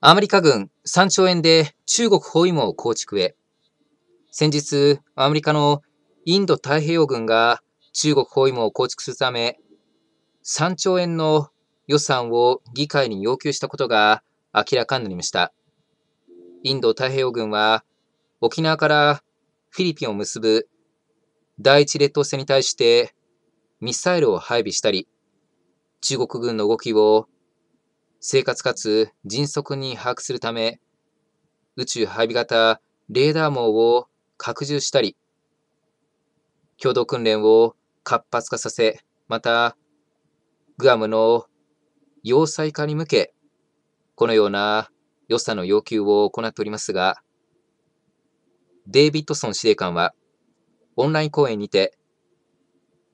アメリカ軍3兆円で中国包囲網構築へ。先日、アメリカのインド太平洋軍が中国包囲網を構築するため、3兆円の予算を議会に要求したことが明らかになりました。インド太平洋軍は、沖縄からフィリピンを結ぶ第一列島線に対してミサイルを配備したり、中国軍の動きを生活かつ迅速に把握するため、宇宙配備型レーダー網を拡充したり、共同訓練を活発化させ、また、グアムの要塞化に向け、このような良さの要求を行っておりますが、デイビッドソン司令官は、オンライン講演にて、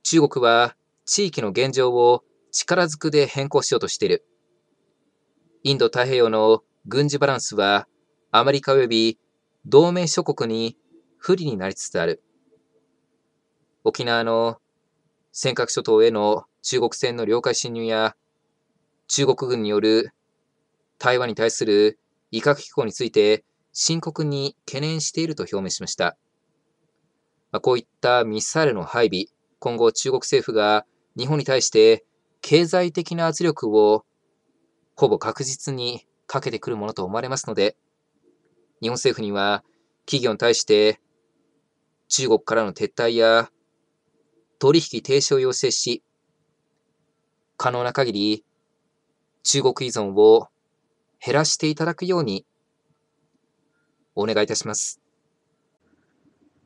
中国は地域の現状を力ずくで変更しようとしている。インド太平洋の軍事バランスはアメリカ及び同盟諸国に不利になりつつある。沖縄の尖閣諸島への中国船の領海侵入や中国軍による台湾に対する威嚇機構について深刻に懸念していると表明しました。まあ、こういったミサイルの配備、今後中国政府が日本に対して経済的な圧力をほぼ確実にかけてくるものと思われますので、日本政府には企業に対して中国からの撤退や取引停止を要請し、可能な限り中国依存を減らしていただくようにお願いいたします。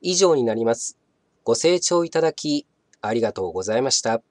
以上になります。ご清聴いただきありがとうございました。